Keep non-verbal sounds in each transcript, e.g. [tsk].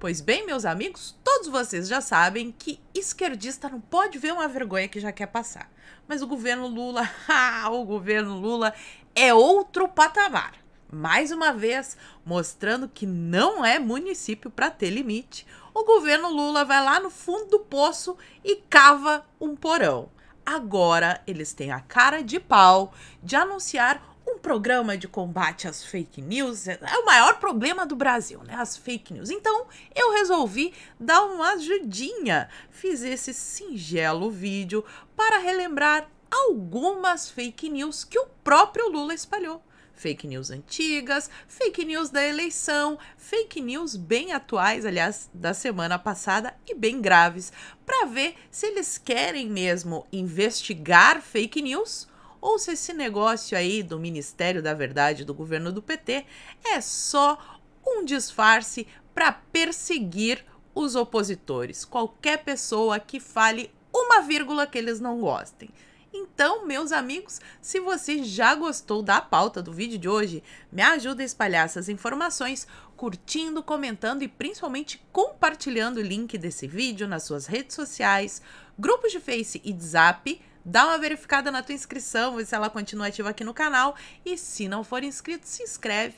Pois bem, meus amigos, todos vocês já sabem que esquerdista não pode ver uma vergonha que já quer passar. Mas o governo Lula, [laughs] ah, o governo Lula é outro patamar. Mais uma vez, mostrando que não é município para ter limite, o governo Lula vai lá no fundo do poço e cava um porão agora eles têm a cara de pau de anunciar um programa de combate às fake news é, é o maior problema do Brasil, né? As fake news. Então eu resolvi dar uma ajudinha. Fiz esse singelo vídeo para relembrar algumas fake news que o próprio Lula espalhou. Fake news antigas, fake news da eleição, fake news bem atuais, aliás, da semana passada e bem graves, para ver se eles querem mesmo investigar fake news ou se esse negócio aí do Ministério da Verdade do governo do PT é só um disfarce para perseguir os opositores, qualquer pessoa que fale uma vírgula que eles não gostem. Então, meus amigos, se você já gostou da pauta do vídeo de hoje, me ajuda a espalhar essas informações curtindo, comentando e principalmente compartilhando o link desse vídeo nas suas redes sociais, grupos de Face e WhatsApp dá uma verificada na tua inscrição, vê se ela continua ativa aqui no canal. E se não for inscrito, se inscreve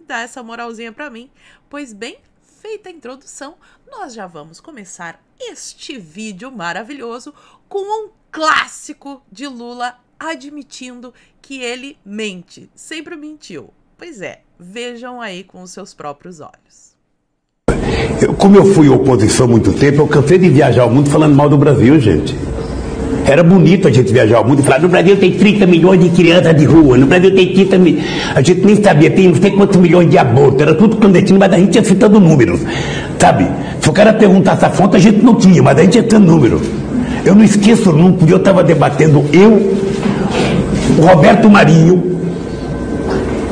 e dá essa moralzinha para mim. Pois bem, feita a introdução, nós já vamos começar este vídeo maravilhoso com um clássico de Lula admitindo que ele mente, sempre mentiu. Pois é, vejam aí com os seus próprios olhos. Eu, como eu fui oposição muito tempo, eu cansei de viajar ao mundo falando mal do Brasil, gente. Era bonito a gente viajar ao mundo e falar, no Brasil tem 30 milhões de crianças de rua, no Brasil tem 30 milhões. A gente nem sabia, tem não sei quantos milhões de abortos, era tudo clandestino, mas a gente ia citando números. Sabe? Se o cara perguntasse a fonte, a gente não tinha, mas a gente ia citando números. Eu não esqueço nunca, eu estava debatendo, eu, o Roberto Marinho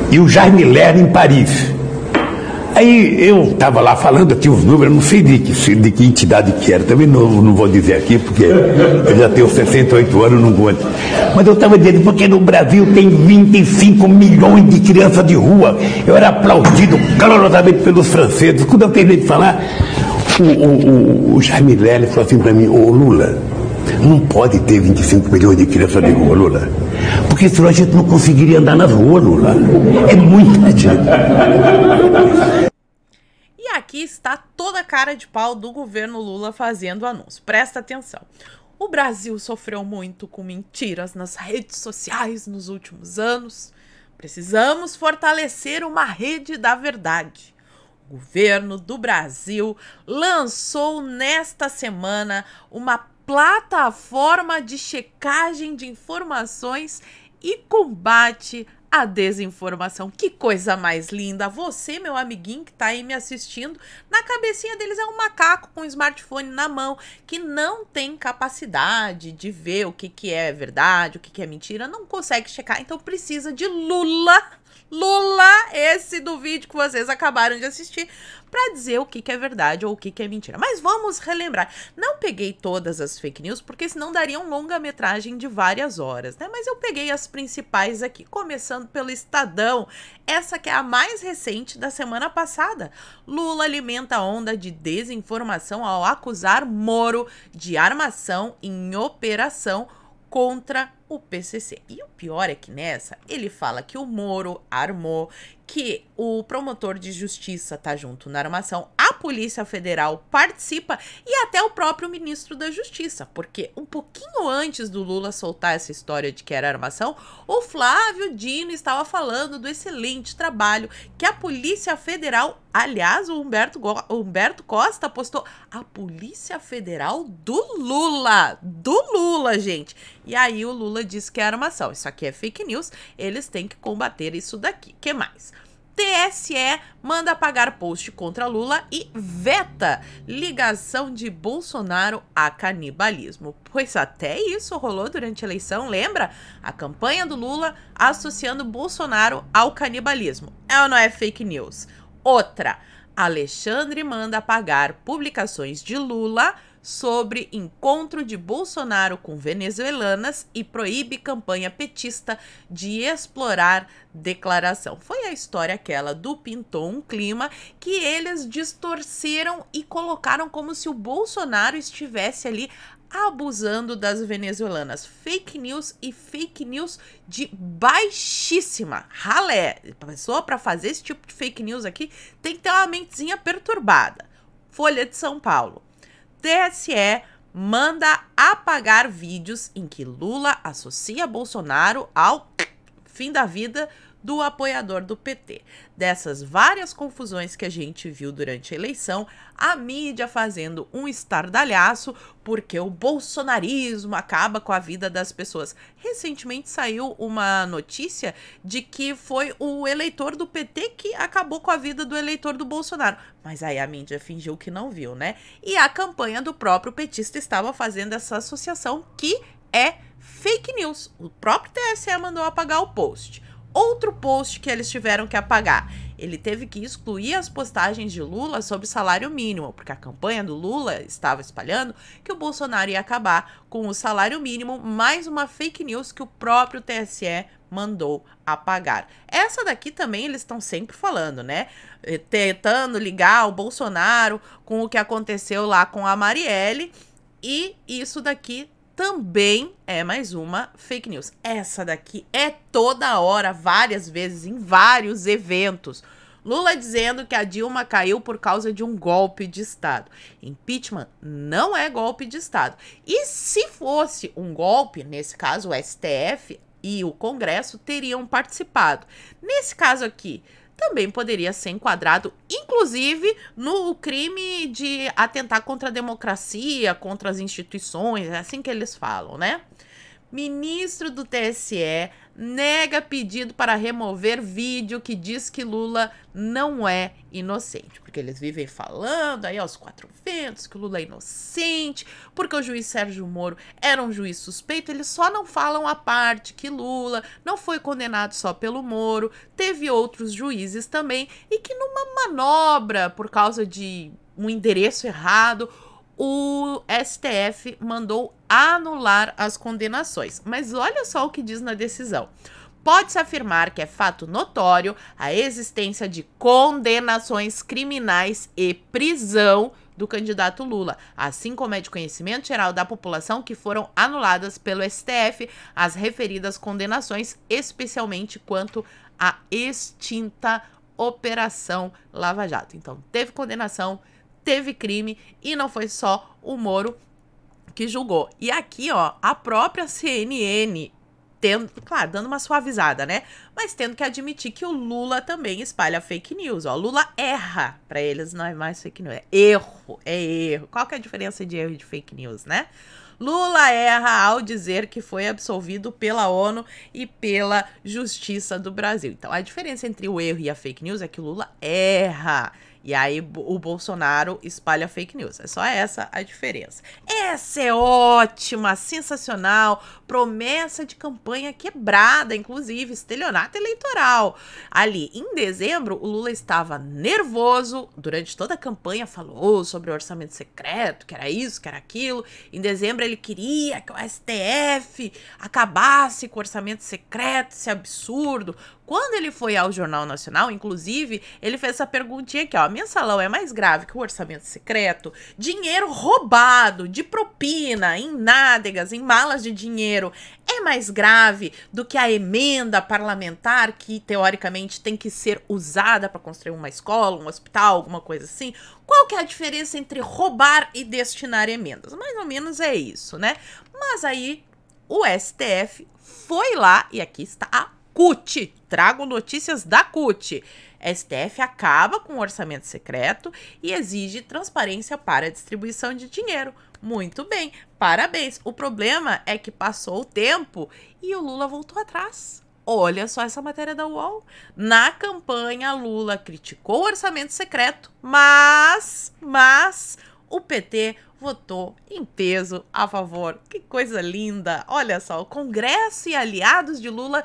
e o Jaime Ler em Paris. Aí eu estava lá falando, eu tinha os números, não sei de que, de que entidade que era, também não, não vou dizer aqui, porque eu já tenho 68 anos, não conto. Mas eu estava dizendo, porque no Brasil tem 25 milhões de crianças de rua. Eu era aplaudido calorosamente pelos franceses. Quando eu terminei de falar, o, o, o, o Jaime Lely falou assim para mim, ô Lula, não pode ter 25 milhões de crianças de rua, Lula. Porque senão a gente não conseguiria andar nas ruas, Lula. É muita gente está toda a cara de pau do governo Lula fazendo anúncio. Presta atenção. O Brasil sofreu muito com mentiras nas redes sociais nos últimos anos. Precisamos fortalecer uma rede da verdade. O governo do Brasil lançou nesta semana uma plataforma de checagem de informações e combate a desinformação. Que coisa mais linda! Você, meu amiguinho que tá aí me assistindo, na cabecinha deles é um macaco com um smartphone na mão que não tem capacidade de ver o que, que é verdade, o que, que é mentira, não consegue checar, então precisa de Lula Lula, esse do vídeo que vocês acabaram de assistir, para dizer o que, que, é verdade ou o que, que, é mentira. Mas vamos relembrar. Não peguei todas as fake news, porque senão daria um longa-metragem de várias horas, né? Mas eu peguei as principais aqui, começando pelo Estadão. Essa que é a mais recente da semana passada. Lula alimenta a onda de desinformação ao acusar Moro de armação em operação contra o PCC. E o pior é que nessa ele fala que o Moro armou, que o promotor de justiça tá junto na armação, a Polícia Federal participa e até o próprio ministro da Justiça, porque um pouquinho antes do Lula soltar essa história de que era armação, o Flávio Dino estava falando do excelente trabalho que a Polícia Federal, aliás, o Humberto, Go Humberto Costa postou a Polícia Federal do Lula, do Lula, gente. E aí o Lula disse que é armação. Isso aqui é fake news, eles têm que combater isso daqui. Que mais? TSE manda apagar post contra Lula e veta ligação de Bolsonaro a canibalismo. Pois até isso rolou durante a eleição, lembra? A campanha do Lula associando Bolsonaro ao canibalismo. É ou não é fake news? Outra, Alexandre manda apagar publicações de Lula sobre encontro de Bolsonaro com venezuelanas e proíbe campanha petista de explorar declaração. Foi a história aquela do pintou um clima que eles distorceram e colocaram como se o Bolsonaro estivesse ali abusando das venezuelanas. Fake news e fake news de baixíssima. Ralé, a pessoa para fazer esse tipo de fake news aqui tem que ter uma mentezinha perturbada. Folha de São Paulo. TSE manda apagar vídeos em que Lula associa Bolsonaro ao [tsk] fim da vida do apoiador do PT. Dessas várias confusões que a gente viu durante a eleição, a mídia fazendo um estardalhaço porque o bolsonarismo acaba com a vida das pessoas. Recentemente saiu uma notícia de que foi o eleitor do PT que acabou com a vida do eleitor do Bolsonaro. Mas aí a mídia fingiu que não viu, né? E a campanha do próprio petista estava fazendo essa associação que é fake news. O próprio TSE mandou apagar o post outro post que eles tiveram que apagar. Ele teve que excluir as postagens de Lula sobre salário mínimo, porque a campanha do Lula estava espalhando que o Bolsonaro ia acabar com o salário mínimo, mais uma fake news que o próprio TSE mandou apagar. Essa daqui também eles estão sempre falando, né? Tentando ligar o Bolsonaro com o que aconteceu lá com a Marielle. E isso daqui também é mais uma fake news. Essa daqui é toda hora, várias vezes, em vários eventos. Lula dizendo que a Dilma caiu por causa de um golpe de Estado. Impeachment não é golpe de Estado. E se fosse um golpe, nesse caso o STF e o Congresso teriam participado. Nesse caso aqui, também poderia ser enquadrado, inclusive, no crime de atentar contra a democracia, contra as instituições, é assim que eles falam, né? Ministro do TSE nega pedido para remover vídeo que diz que Lula não é inocente. Porque eles vivem falando aí aos quatro ventos que Lula é inocente, porque o juiz Sérgio Moro era um juiz suspeito. Eles só não falam a parte que Lula não foi condenado só pelo Moro, teve outros juízes também, e que numa manobra por causa de um endereço errado, o STF mandou anular as condenações. Mas olha só o que diz na decisão. Pode-se afirmar que é fato notório a existência de condenações criminais e prisão do candidato Lula, assim como é de conhecimento geral da população que foram anuladas pelo STF as referidas condenações, especialmente quanto à extinta Operação Lava Jato. Então, teve condenação, teve crime e não foi só o Moro que julgou. E aqui, ó, a própria CNN tendo, claro, dando uma suavizada, né? Mas tendo que admitir que o Lula também espalha fake news, ó. Lula erra, para eles não é mais fake news, é erro, é erro. Qual que é a diferença de erro e de fake news, né? Lula erra ao dizer que foi absolvido pela ONU e pela Justiça do Brasil. Então, a diferença entre o erro e a fake news é que o Lula erra. E aí o Bolsonaro espalha fake news. É só essa a diferença. Essa é ótima, sensacional, promessa de campanha quebrada, inclusive estelionato eleitoral. Ali em dezembro, o Lula estava nervoso durante toda a campanha, falou sobre o orçamento secreto, que era isso, que era aquilo. Em dezembro ele queria que o STF acabasse com o orçamento secreto, esse absurdo, quando ele foi ao Jornal Nacional, inclusive, ele fez essa perguntinha aqui, ó. Mensalão é mais grave que o orçamento secreto? Dinheiro roubado, de propina, em nádegas, em malas de dinheiro, é mais grave do que a emenda parlamentar que, teoricamente, tem que ser usada para construir uma escola, um hospital, alguma coisa assim? Qual que é a diferença entre roubar e destinar emendas? Mais ou menos é isso, né? Mas aí o STF foi lá, e aqui está a CUT, Trago notícias da CUT. STF acaba com o orçamento secreto e exige transparência para a distribuição de dinheiro. Muito bem, parabéns. O problema é que passou o tempo e o Lula voltou atrás. Olha só essa matéria da UOL. Na campanha, Lula criticou o orçamento secreto, mas, mas o PT votou em peso a favor. Que coisa linda! Olha só, o Congresso e aliados de Lula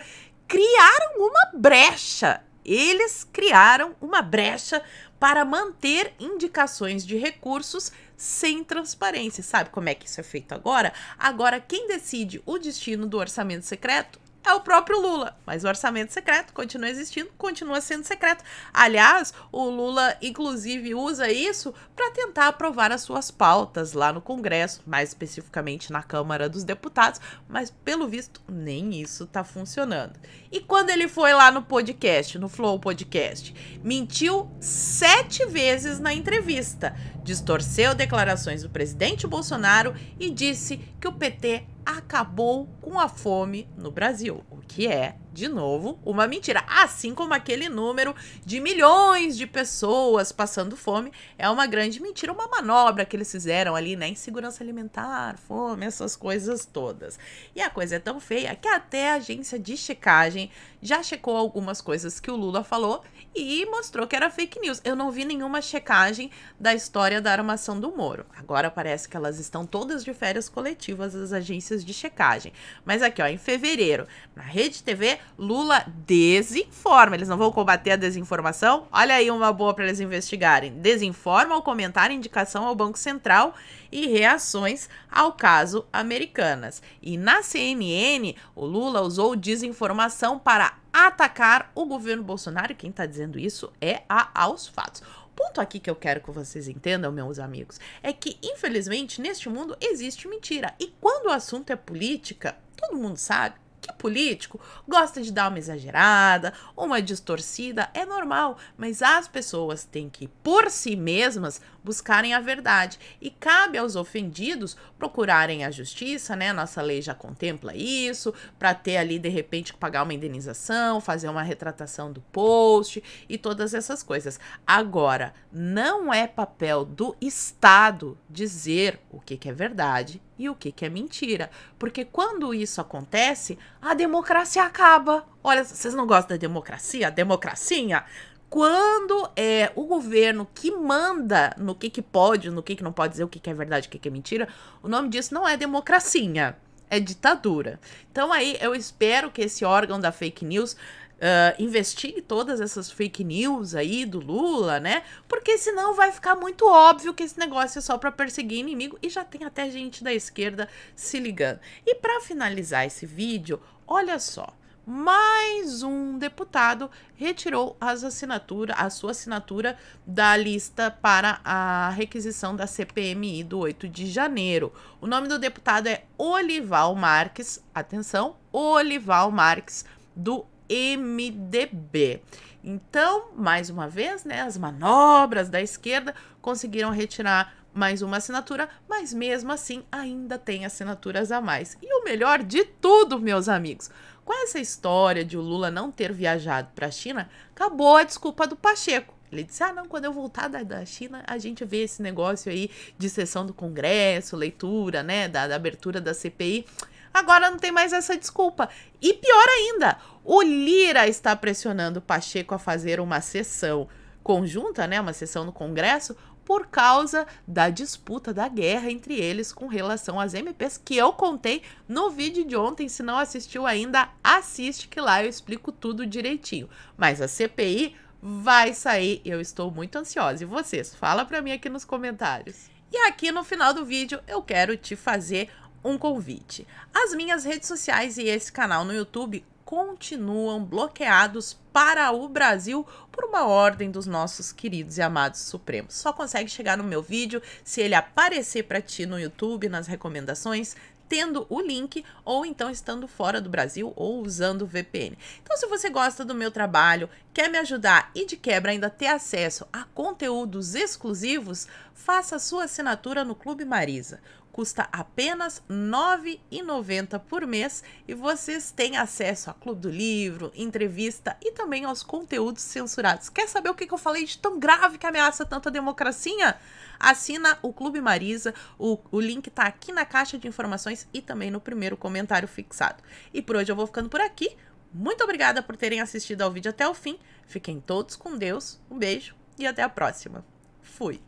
criaram uma brecha. Eles criaram uma brecha para manter indicações de recursos sem transparência. Sabe como é que isso é feito agora? Agora, quem decide o destino do orçamento secreto é o próprio Lula. Mas o orçamento secreto continua existindo, continua sendo secreto. Aliás, o Lula inclusive usa isso para tentar aprovar as suas pautas lá no Congresso, mais especificamente na Câmara dos Deputados, mas pelo visto nem isso tá funcionando. E quando ele foi lá no podcast, no Flow Podcast, mentiu sete vezes na entrevista, distorceu declarações do presidente Bolsonaro e disse que o PT acabou com a fome no Brasil, o que é de novo, uma mentira. Assim como aquele número de milhões de pessoas passando fome é uma grande mentira, uma manobra que eles fizeram ali, né? Insegurança alimentar, fome, essas coisas todas. E a coisa é tão feia que até a agência de checagem já checou algumas coisas que o Lula falou e mostrou que era fake news. Eu não vi nenhuma checagem da história da armação do Moro. Agora parece que elas estão todas de férias coletivas, as agências de checagem. Mas aqui, ó, em fevereiro, na Rede TV, Lula desinforma. Eles não vão combater a desinformação? Olha aí uma boa para eles investigarem. Desinforma ou comentar indicação ao Banco Central e reações ao caso americanas. E na CNN, o Lula usou desinformação para atacar o governo Bolsonaro. Quem está dizendo isso é a Aos Fatos ponto aqui que eu quero que vocês entendam, meus amigos, é que, infelizmente, neste mundo existe mentira. E quando o assunto é política, todo mundo sabe Partido político gosta de dar uma exagerada, uma distorcida, é normal, mas as pessoas têm que, por si mesmas, buscarem a verdade. E cabe aos ofendidos procurarem a justiça, né? Nossa lei já contempla isso, para ter ali, de repente, que pagar uma indenização, fazer uma retratação do post e todas essas coisas. Agora, não é papel do Estado dizer o que, que é verdade e o que, que é mentira. Porque quando isso acontece, a democracia acaba. Olha, vocês não gostam da democracia? Democracinha? quando é o governo que manda no que, que pode, no que, que não pode dizer, o que, que é verdade, o que, que é mentira, o nome disso não é democracia, é ditadura. Então aí eu espero que esse órgão da fake news uh, investigue todas essas fake news aí do Lula, né? Porque senão vai ficar muito óbvio que esse negócio é só para perseguir inimigo e já tem até gente da esquerda se ligando. E para finalizar esse vídeo, olha só mais um deputado retirou as assinatura, a sua assinatura da lista para a requisição da CPMI do 8 de janeiro. O nome do deputado é Olival Marques, atenção, Olival Marques, do MDB. Então, mais uma vez, né, as manobras da esquerda conseguiram retirar mais uma assinatura, mas mesmo assim ainda tem assinaturas a mais. E o melhor de tudo, meus amigos, com essa história de o Lula não ter viajado para a China, acabou a desculpa do Pacheco. Ele disse: ah, não, quando eu voltar da, da China, a gente vê esse negócio aí de sessão do Congresso, leitura, né, da, da abertura da CPI. Agora não tem mais essa desculpa. E pior ainda, o Lira está pressionando o Pacheco a fazer uma sessão conjunta, né, uma sessão no Congresso, por causa da disputa da guerra entre eles com relação às MPs que eu contei no vídeo de ontem. Se não assistiu ainda, assiste que lá eu explico tudo direitinho. Mas a CPI vai sair, eu estou muito ansiosa. E vocês, fala para mim aqui nos comentários. E aqui no final do vídeo eu quero te fazer um convite. As minhas redes sociais e esse canal no YouTube continuam bloqueados para o Brasil por uma ordem dos nossos queridos e amados Supremos. Só consegue chegar no meu vídeo se ele aparecer para ti no YouTube, nas recomendações, tendo o link ou então estando fora do Brasil ou usando o VPN. Então, se você gosta do meu trabalho Quer me ajudar e de quebra ainda ter acesso a conteúdos exclusivos? Faça sua assinatura no Clube Marisa. Custa apenas R$ 9,90 por mês e vocês têm acesso a Clube do Livro, entrevista e também aos conteúdos censurados. Quer saber o que eu falei de tão grave que ameaça tanta democracia? Assina o Clube Marisa, o, o link está aqui na caixa de informações e também no primeiro comentário fixado. E por hoje eu vou ficando por aqui. Muito obrigada por terem assistido ao vídeo até o fim. Fiquem todos com Deus. Um beijo e até a próxima. Fui.